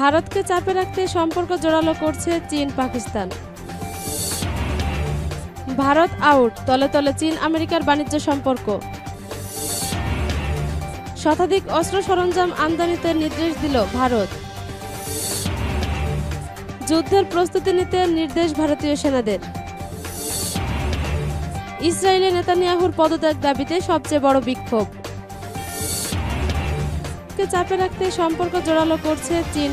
ভারতকে চাপে রাখতে সম্পর্ক জোরালো করছে চীন পাকিস্তান ভারত আউট তলে তলে চীন আমেরিকার বাণিজ্য সম্পর্ক শতাধিক অস্ত্র সরঞ্জাম আমদানিতে নির্দেশ দিল ভারত যুদ্ধের প্রস্তুতি নিতে নির্দেশ ভারতীয় সেনাদের ইসরায়েলে নেতানিয়াহুর পদত্যাগ দাবিতে সবচেয়ে বড় বিক্ষোভ চাপে রাখতে সম্পর্ক জোরালো করছে চীন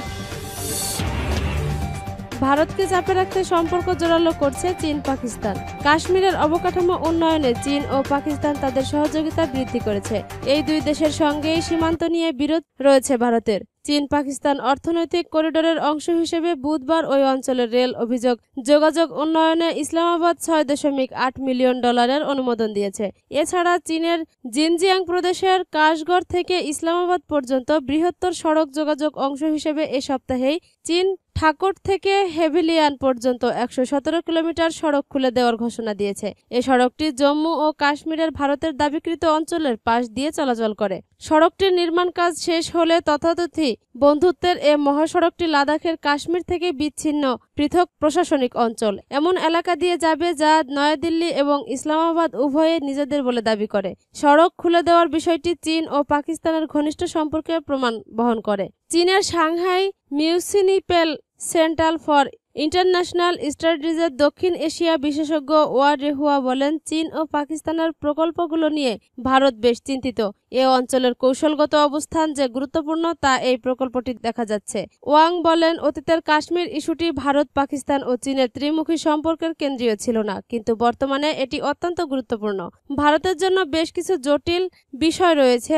ভারতকে চাপে রাখতে সম্পর্ক জোরালো করছে চীন পাকিস্তান কাশ্মীরের অবকাঠামো উন্নয়নে চীন ও পাকিস্তান তাদের সহযোগিতা বৃদ্ধি করেছে এই দুই দেশের সঙ্গেই সীমান্ত নিয়ে বিরোধ রয়েছে ভারতের চীন পাকিস্তান অর্থনৈতিক করিডোরের অংশ হিসেবে বুধবার ওই অঞ্চলের রেল অভিযোগ যোগাযোগ উন্নয়নে ইসলামাবাদ ছয় দশমিক আট মিলিয়ন ডলারের অনুমোদন দিয়েছে এছাড়া চীনের জিনজিয়াং প্রদেশের কাশগড় থেকে ইসলামাবাদ পর্যন্ত বৃহত্তর সড়ক যোগাযোগ অংশ হিসেবে এ সপ্তাহেই চীন ঠাকুর থেকে হেভিলিয়ান পর্যন্ত একশো সতেরো কিলোমিটার সড়ক খুলে দেওয়ার ঘোষণা দিয়েছে এ সড়কটি জম্মু ও কাশ্মীরের ভারতের দাবিকৃত অঞ্চলের পাশ দিয়ে চলাচল করে সড়কটির নির্মাণ কাজ শেষ হলে তথাতথি বন্ধুত্বের এ মহাসড়কটি লাদাখের কাশ্মীর থেকে বিচ্ছিন্ন পৃথক প্রশাসনিক অঞ্চল এমন এলাকা দিয়ে যাবে যা নয়াদিল্লি এবং ইসলামাবাদ উভয়ে নিজেদের বলে দাবি করে সড়ক খুলে দেওয়ার বিষয়টি চীন ও পাকিস্তানের ঘনিষ্ঠ সম্পর্কের প্রমাণ বহন করে চীনের Shanghai municipal central for international স্টাডিজের দক্ষিণ এশিয়া বিশেষজ্ঞ ওয়ার রেহুয়া বলেন চীন ও পাকিস্তানের প্রকল্পগুলো নিয়ে ভারত বেশ চিন্তিত এ অঞ্চলের কৌশলগত অবস্থান যে গুরুত্বপূর্ণ তা এই প্রকল্পটি দেখা যাচ্ছে ওয়াং বলেন অতীতের কাশ্মীর ইস্যুটি ভারত পাকিস্তান ও চীনের ত্রিমুখী সম্পর্কের কেন্দ্রীয় ছিল না কিন্তু বর্তমানে এটি অত্যন্ত গুরুত্বপূর্ণ ভারতের জন্য বেশ কিছু জটিল বিষয় রয়েছে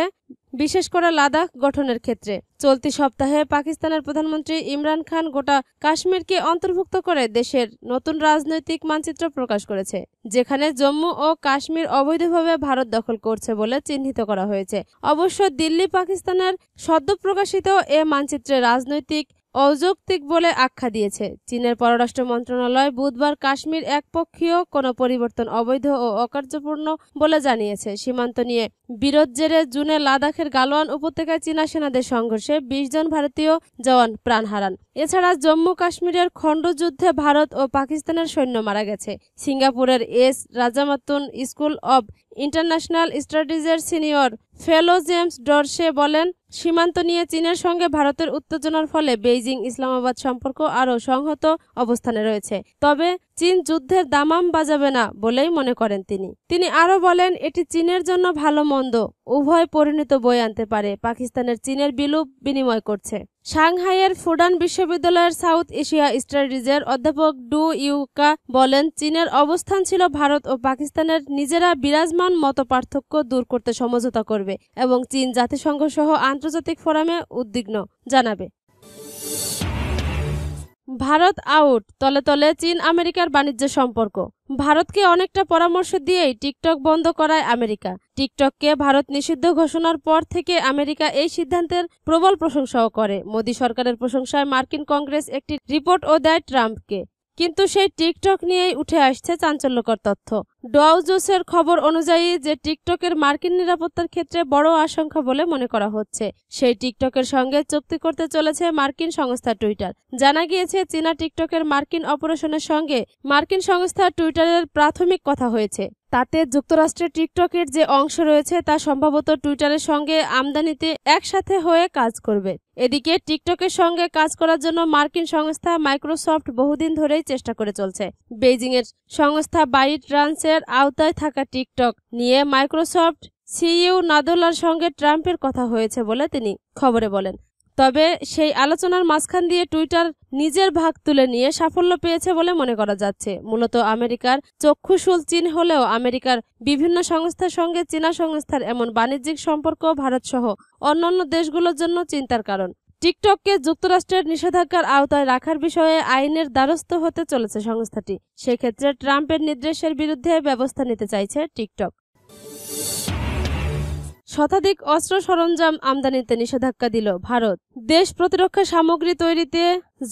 বিশেষ করে লাদাখ গঠনের ক্ষেত্রে চলতি সপ্তাহে পাকিস্তানের প্রধানমন্ত্রী ইমরান খান গোটা কাশ্মীরকে অন্তর্ভুক্ত করে দেশের নতুন রাজনৈতিক মানচিত্র প্রকাশ করেছে যেখানে জম্মু ও কাশ্মীর অবৈধভাবে ভারত দখল করছে বলে চিহ্নিত করা হয়েছে অবশ্য দিল্লি পাকিস্তানের সদ্য প্রকাশিত এ মানচিত্রে রাজনৈতিক অযৌক্তিক বলে আখ্যা দিয়েছে চীনের পররাষ্ট্র মন্ত্রণালয় বুধবার কাশ্মীর একপক্ষীয় কোনো পরিবর্তন অবৈধ ও অকার্যপূর্ণ বলে জানিয়েছে সীমান্ত নিয়ে বিরোধ জেরে জুনে লাদাখের গালোয়ান উপত্যকায় চীনা সেনাদের সংঘর্ষে বিশ জন ভারতীয় জওয়ান প্রাণ হারান এছাড়া জম্মু কাশ্মীরের খণ্ডযুদ্ধে ভারত ও পাকিস্তানের সৈন্য মারা গেছে সিঙ্গাপুরের S Rajaratnam school of international স্টাডিজের সিনিয়র ফেলো জেমস ডরসে বলেন সীমান্ত নিয়ে চীনের সঙ্গে ভারতের উত্তেজনার ফলে বেইজিং ইসলামাবাদ সম্পর্ক আরও সংহত অবস্থানে রয়েছে তবে চীন যুদ্ধের দামাম বাজাবে না বলেই মনে করেন তিনি তিনি আরও বলেন এটি চীনের জন্য ভালো মন্দ উভয় পরিণত বই আনতে পারে পাকিস্তানের চীনের বিলুপ বিনিময় করছে সাংহাইয়ের ফুডান বিশ্ববিদ্যালয়ের সাউথ এশিয়া স্টাডিজের অধ্যাপক ডু ইউকা বলেন চীনের অবস্থান ছিল ভারত ও পাকিস্তানের নিজেরা বিরাজমান মত পার্থক্য দূর করতে সমঝোতা করবে এবং চীন জাতিসংঘ সহ আন্তর্জাতিক ফোরামে উদ্বিগ্ন জানাবে ভারত আউট তলে তলে চীন আমেরিকার বাণিজ্য সম্পর্ক ভারতকে অনেকটা পরামর্শ দিয়েই টিকটক বন্ধ করায় আমেরিকা টিকটককে ভারত নিষিদ্ধ ঘোষণার পর থেকে আমেরিকা এই সিদ্ধান্তের প্রবল প্রশংসাও করে মোদী সরকারের প্রশংসায় মার্কিন কংগ্রেস একটি রিপোর্টও দেয় ট্রাম্পকে কিন্তু সেই টিকটক নিয়েই উঠে আসছে চাঞ্চল্যকর তথ্য ডোয়াও খবর অনুযায়ী যে টিকটকের মার্কিন নিরাপত্তার ক্ষেত্রে বড় আশঙ্কা বলে মনে করা হচ্ছে সেই টিকটকের সঙ্গে চুক্তি করতে চলেছে মার্কিন সংস্থা টুইটার জানা গিয়েছে চীনা টিকটকের মার্কিন অপারেশনের সঙ্গে মার্কিন সংস্থা টুইটারের প্রাথমিক কথা হয়েছে তাতে যুক্তরাষ্ট্রের টিকটকের যে অংশ রয়েছে তা সম্ভবত টুইটারের সঙ্গে আমদানিতে একসাথে হয়ে কাজ করবে এদিকে টিকটকের সঙ্গে কাজ করার জন্য মার্কিন সংস্থা মাইক্রোসফট বহুদিন ধরেই চেষ্টা করে চলছে বেইজিংয়ের সংস্থা বাইট রান্সের আওতায় থাকা টিকটক নিয়ে মাইক্রোসফট সিইউ নাদোলার সঙ্গে ট্রাম্পের কথা হয়েছে বলে তিনি খবরে বলেন তবে সেই আলোচনার মাঝখান দিয়ে টুইটার নিজের ভাগ তুলে নিয়ে সাফল্য পেয়েছে বলে মনে করা যাচ্ছে মূলত আমেরিকার চক্ষুশুল চীন হলেও আমেরিকার বিভিন্ন সংস্থার সঙ্গে চীনা সংস্থার এমন বাণিজ্যিক সম্পর্ক ভারতসহ অন্যান্য দেশগুলোর জন্য চিন্তার কারণ টিকটককে যুক্তরাষ্ট্রের নিষেধাজ্ঞার আওতায় রাখার বিষয়ে আইনের দ্বারস্থ হতে চলেছে সংস্থাটি সেক্ষেত্রে ট্রাম্পের নির্দেশের বিরুদ্ধে ব্যবস্থা নিতে চাইছে টিকটক শতাধিক অস্ত্র সরঞ্জাম আমদানিতে নিষেধাজ্ঞা দিল ভারত দেশ প্রতিরক্ষা সামগ্রী তৈরিতে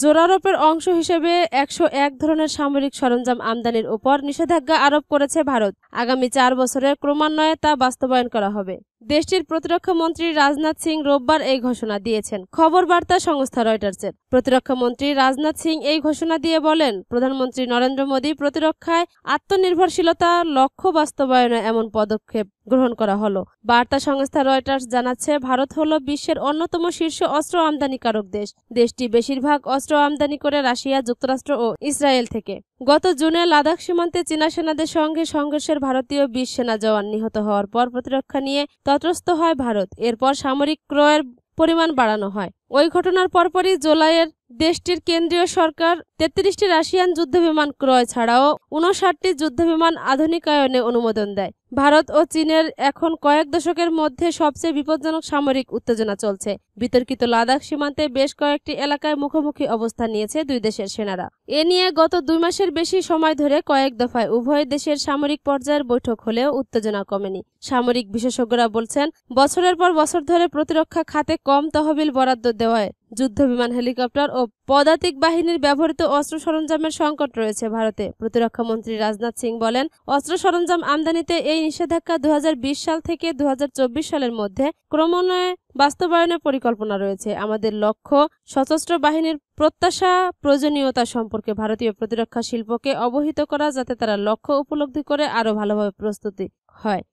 জোরারোপের অংশ হিসেবে একশো এক ধরনের সামরিক সরঞ্জাম আমদানির উপর নিষেধাজ্ঞা আরোপ করেছে ভারত আগামী চার বছরের ক্রমান্বয়ে তা বাস্তবায়ন করা হবে দেশটির প্রতিরক্ষা মন্ত্রী রাজনাথ সিং রোববার এই ঘোষণা দিয়েছেন খবর বার্তা সংস্থা রয়টার্সের প্রতিরক্ষা মন্ত্রী রাজনাথ সিং এই ঘোষণা দিয়ে বলেন প্রধানমন্ত্রী নরেন্দ্র মোদী প্রতিরক্ষায় আত্মনির্ভরশীলতা লক্ষ্য বাস্তবায়নে এমন পদক্ষেপ গ্রহণ করা হলো বার্তা সংস্থা রয়টার্স জানাচ্ছে ভারত হল বিশ্বের অন্যতম শীর্ষ অস্ত্র আমদানিকারক দেশ দেশটি বেশিরভাগ অস্ত্র আমদানি করে রাশিয়া যুক্তরাষ্ট্র ও ইসরায়েল থেকে গত জুনে লাদাখ সীমান্তে চীনা সেনাদের সঙ্গে সংঘর্ষের ভারতীয় বিশ সেনা জওয়ান নিহত হওয়ার পর প্রতিরক্ষা নিয়ে তটস্থ হয় ভারত এরপর সামরিক ক্রয়ের পরিমাণ বাড়ানো হয় ওই ঘটনার পরপরই জুলাইয়ের দেশটির কেন্দ্রীয় সরকার তেত্রিশটি রাশিয়ান যুদ্ধবিমান ক্রয় ছাড়াও উনষাটটি যুদ্ধবিমান আধুনিকায়নে অনুমোদন দেয় ভারত ও চীনের এখন কয়েক দশকের মধ্যে সবচেয়ে বিপজ্জনক সামরিক উত্তেজনা চলছে বিতর্কিত লাদাখ সীমান্তে বেশ কয়েকটি এলাকায় মুখোমুখি অবস্থান নিয়েছে দুই দেশের সেনারা এ নিয়ে গত দুই মাসের বেশি সময় ধরে কয়েক দফায় উভয় দেশের সামরিক পর্যায়ের বৈঠক হলেও উত্তেজনা কমেনি সামরিক বিশেষজ্ঞরা বলছেন বছরের পর বছর ধরে প্রতিরক্ষা খাতে কম তহবিল বরাদ্দ দেওয়ায় যুদ্ধ বিমান হেলিকপ্টার ও পদাতিক বাহিনীর ব্যবহৃত অস্ত্র সরঞ্জামের সংকট রয়েছে ভারতে প্রতিরক্ষা মন্ত্রী রাজনাথ সিং বলেন অস্ত্র সরঞ্জাম আমদানিতে এই নিষেধাজ্ঞা দু সাল থেকে দু সালের মধ্যে ক্রমান্বয়ে বাস্তবায়নের পরিকল্পনা রয়েছে আমাদের লক্ষ্য সশস্ত্র বাহিনীর প্রত্যাশা প্রয়োজনীয়তা সম্পর্কে ভারতীয় প্রতিরক্ষা শিল্পকে অবহিত করা যাতে তারা লক্ষ্য উপলব্ধি করে আরও ভালোভাবে প্রস্তুতি হয়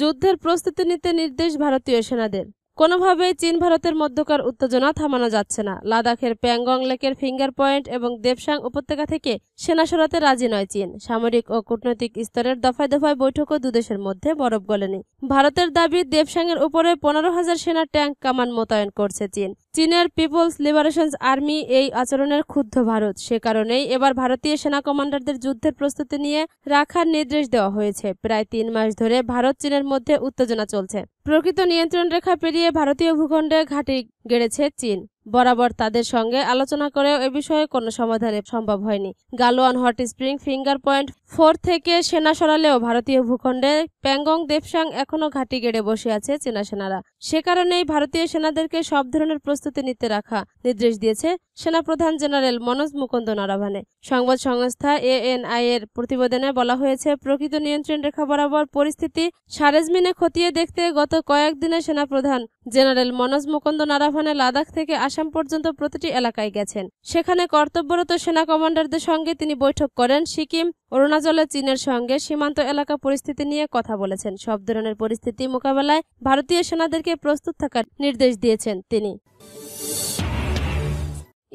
যুদ্ধের প্রস্তুতি নিতে নির্দেশ ভারতীয় সেনাদের কোনোভাবেই চীন ভারতের মধ্যকার উত্তেজনা থামানো যাচ্ছে না লাদাখের প্যাংগং লেকের ফিঙ্গার পয়েন্ট এবং দেবসাং উপত্যকা থেকে সেনা সরাতে রাজি নয় চীন সামরিক ও কূটনৈতিক স্তরের দফায় দফায় বৈঠকও দুদেশের মধ্যে বরফ গলেনি ভারতের দাবি দেবসাংয়ের উপরে পনেরো হাজার সেনা ট্যাঙ্ক কামান মোতায়েন করছে চীন চীনের পিপলস লিবারেশন আর্মি এই আচরণের ক্ষুব্ধ ভারত সে কারণেই এবার ভারতীয় সেনা কমান্ডারদের যুদ্ধের প্রস্তুতি নিয়ে রাখার নির্দেশ দেওয়া হয়েছে প্রায় তিন মাস ধরে ভারত চীনের মধ্যে উত্তেজনা চলছে প্রকৃত নিয়ন্ত্রণ রেখা পেরিয়ে ভারতীয় ভূখণ্ডে ঘাঁটি গেড়েছে চীন বরাবর তাদের সঙ্গে আলোচনা করেও এ বিষয়ে কোনো সমাধানে সম্ভব হয়নি Galwan hot spring finger point four থেকে সেনা সরালেও ভারতীয় ভূখণ্ডে প্যাংগং দেবসাং এখনও ঘাঁটি গেড়ে বসে আছে চীনা সেনারা সে কারণেই ভারতীয় সেনাদেরকে সব ধরনের প্রস্তুতি নিতে রাখা নির্দেশ দিয়েছে সেনাপ্রধান জেনারেল মনোজ মুকুন্দ নারাভানে সংবাদ সংস্থা এএনআই এর প্রতিবেদনে বলা হয়েছে প্রকৃত নিয়ন্ত্রণ রেখা বরাবর পরিস্থিতি সারেজমিনে খতিয়ে দেখতে গত কয়েকদিনে সেনাপ্রধান জেনারেল মনোজ মুকুন্দ নারা আহ্বানে লাদাখ থেকে আসাম পর্যন্ত প্রতিটি এলাকায় গেছেন সেখানে কর্তব্যরত সেনা কমান্ডারদের সঙ্গে তিনি বৈঠক করেন সিকিম অরুণাচলে চীনের সঙ্গে সীমান্ত এলাকা পরিস্থিতি নিয়ে কথা বলেছেন সব ধরনের পরিস্থিতি মোকাবেলায় ভারতীয় সেনাদেরকে প্রস্তুত থাকার নির্দেশ দিয়েছেন তিনি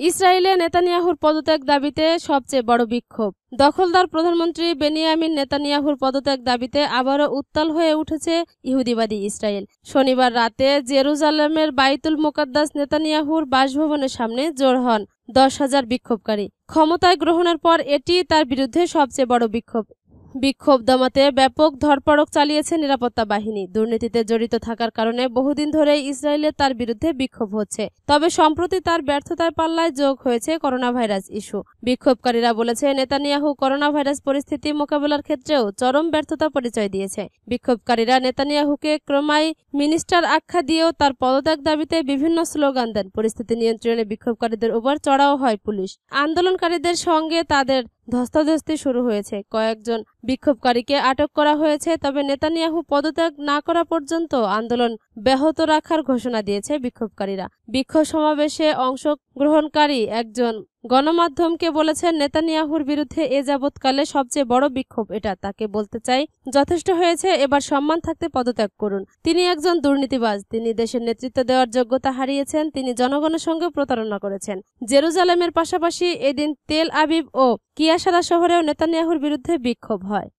ইসরায়েলে নেতানিয়াহুর পদত্যাগ দাবিতে সবচেয়ে বড় বিক্ষোভ দখলদার প্রধানমন্ত্রী বেনিয়ামিন নেতানিয়াহুর পদত্যাগ দাবিতে আবারও উত্তাল হয়ে উঠেছে ইহুদিবাদী ইসরায়েল শনিবার রাতে জেরুজালেমের বাইতুল মোকাদ্দাস নেতানিয়াহুর বাসভবনের সামনে জোর হন দশ হাজার বিক্ষোভকারী ক্ষমতায় গ্রহণের পর এটি তার বিরুদ্ধে সবচেয়ে বড় বিক্ষোভ বিক্ষোভ দমাতে ব্যাপক ধরপড়ক চালিয়েছে নিরাপত্তা বাহিনী দুর্নীতিতে জড়িত থাকার কারণে বহুদিন ধরে ইসরায়েলে তার বিরুদ্ধে বিক্ষোভ হচ্ছে তবে সম্প্রতি তার ব্যর্থতার পাল্লায় যোগ হয়েছে করোনা ভাইরাস ইস্যু বিক্ষোভকারীরা বলেছে নেতানিয়াহু করোনা ভাইরাস পরিস্থিতি মোকাবেলার ক্ষেত্রেও চরম ব্যর্থতা পরিচয় দিয়েছে বিক্ষোভকারীরা নেতানিয়াহুকে ক্রমাই মিনিস্টার আখ্যা দিয়েও তার পদত্যাগ দাবিতে বিভিন্ন স্লোগান দেন পরিস্থিতি নিয়ন্ত্রণে বিক্ষোভকারীদের উপর চড়াও হয় পুলিশ আন্দোলনকারীদের সঙ্গে তাদের ধস্তাধস্তি শুরু হয়েছে কয়েকজন বিক্ষোভকারীকে আটক করা হয়েছে তবে নেতানিয়াহু পদত্যাগ না করা পর্যন্ত আন্দোলন ব্যাহত রাখার ঘোষণা দিয়েছে বিক্ষোভকারীরা বিক্ষোভ সমাবেশে অংশগ্রহণকারী একজন গণমাধ্যমকে বলেছেন নেতানিয়াহুর বিরুদ্ধে এ যাবৎকালে সবচেয়ে বড় বিক্ষোভ এটা তাকে বলতে চাই যথেষ্ট হয়েছে এবার সম্মান থাকতে পদত্যাগ করুন তিনি একজন দুর্নীতিবাজ তিনি দেশের নেতৃত্ব দেওয়ার যোগ্যতা হারিয়েছেন তিনি জনগণের সঙ্গে প্রতারণা করেছেন জেরুজালেমের পাশাপাশি এদিন তেল আবিব ও কিয়াশালা শহরেও নেতানিয়াহুর বিরুদ্ধে বিক্ষোভ হয়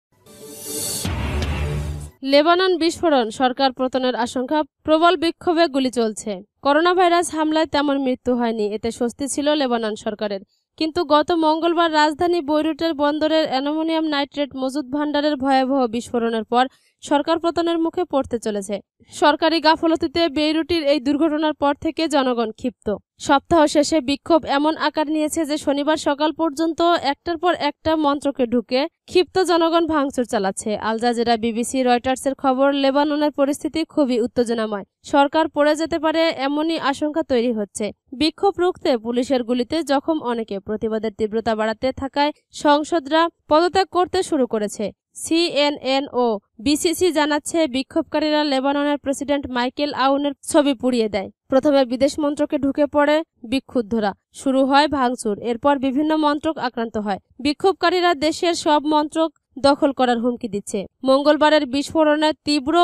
লেবানন বিস্ফোরণ সরকার পতনের আশঙ্কা প্রবল বিক্ষোভে গুলি চলছে করোনা ভাইরাস হামলায় তেমন মৃত্যু হয়নি এতে স্বস্তি ছিল লেবানন সরকারের কিন্তু গত মঙ্গলবার রাজধানী বৈরুটের বন্দরের অ্যানোমোনিয়াম নাইট্রেট মজুদ ভাণ্ডারের ভয়াবহ বিস্ফোরণের পর সরকার পতনের মুখে পড়তে চলেছে সরকারি গাফলতিতে বেইরুটির এই দুর্ঘটনার পর থেকে জনগণ ক্ষিপ্ত সপ্তাহ শেষে বিক্ষোভ এমন আকার নিয়েছে যে শনিবার সকাল পর্যন্ত একটার পর একটা মন্ত্রকে ঢুকে ক্ষিপ্ত জনগণ ভাঙচুর চালাচ্ছে আলজাজেরা বিবিসি রয়টার্সের খবর লেবাননের পরিস্থিতি খুবই উত্তেজনাময় সরকার পড়ে যেতে পারে এমনই আশঙ্কা তৈরি হচ্ছে বিক্ষোভ রুখতে পুলিশের গুলিতে জখম অনেকে প্রতিবাদের তীব্রতা বাড়াতে থাকায় সংসদরা পদত্যাগ করতে শুরু করেছে সিএনএন ও বিসিসি জানাচ্ছে বিক্ষোভকারীরা লেবাননের প্রেসিডেন্ট মাইকেল আউনের ছবি পুড়িয়ে দেয় প্রথমে বিদেশ মন্ত্রকে ঢুকে পড়ে বিক্ষুব্ধরা শুরু হয় ভাঙচুর এরপর বিভিন্ন মন্ত্রক আক্রান্ত হয় বিক্ষোভকারীরা দেশের সব মন্ত্রক দখল করার হুমকি দিচ্ছে মঙ্গলবারের বিস্ফোরণে তীব্র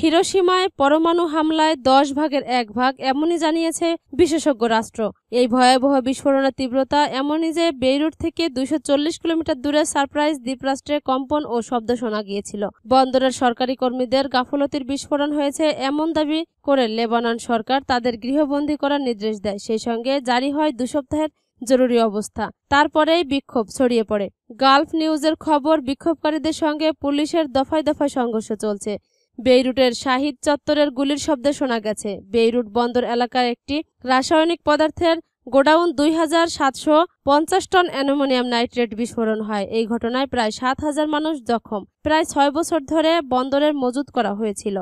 হিরোসীমায় পরমাণু হামলায় দশ ভাগের এক ভাগ এমনই জানিয়েছে বিশেষজ্ঞ রাষ্ট্র এই ভয়াবহ বিস্ফোরণের তীব্রতা এমনই যে বেইরুট থেকে দুইশো কিলোমিটার দূরে সারপ্রাইজ দ্বীপরাষ্ট্রে কম্পন ও শব্দ শোনা গিয়েছিল বন্দরের সরকারি কর্মীদের গাফলতির বিস্ফোরণ হয়েছে এমন দাবি করে লেবানন সরকার তাদের গৃহবন্দী করার নির্দেশ দেয় সেই সঙ্গে জারি হয় দু সপ্তাহের জরুরি অবস্থা তারপরেই বিক্ষোভ ছড়িয়ে পড়ে গালফ নিউজের খবর বিক্ষোভকারীদের সঙ্গে পুলিশের দফায় দফায় সংঘর্ষ চলছে বেইরুটের শাহিদ চত্বরের গুলির শব্দ শোনা গেছে বেইরুট বন্দর এলাকার একটি রাসায়নিক পদার্থের গোডাউন দুই হাজার সাতশো পঞ্চাশ টন অ্যানোমোনিয়াম নাইট্রেট বিস্ফোরণ হয় এই ঘটনায় প্রায় সাত হাজার মানুষ জখম প্রায় ছয় বছর ধরে বন্দরের মজুত করা হয়েছিল